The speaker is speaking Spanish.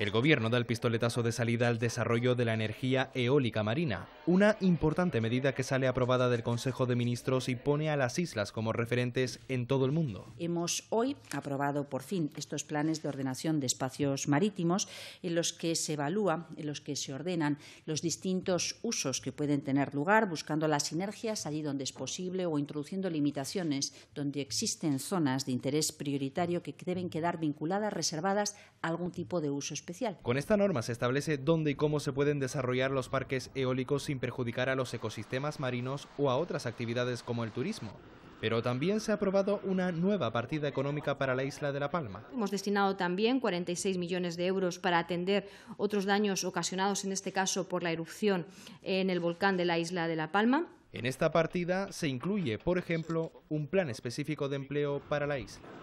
El gobierno da el pistoletazo de salida al desarrollo de la energía eólica marina, una importante medida que sale aprobada del Consejo de Ministros y pone a las islas como referentes en todo el mundo. Hemos hoy aprobado por fin estos planes de ordenación de espacios marítimos en los que se evalúa, en los que se ordenan los distintos usos que pueden tener lugar, buscando las sinergias allí donde es posible o introduciendo limitaciones donde existen zonas de interés prioritario que deben quedar vinculadas, reservadas a algún tipo de uso específico con esta norma se establece dónde y cómo se pueden desarrollar los parques eólicos sin perjudicar a los ecosistemas marinos o a otras actividades como el turismo. Pero también se ha aprobado una nueva partida económica para la isla de La Palma. Hemos destinado también 46 millones de euros para atender otros daños ocasionados, en este caso por la erupción en el volcán de la isla de La Palma. En esta partida se incluye, por ejemplo, un plan específico de empleo para la isla.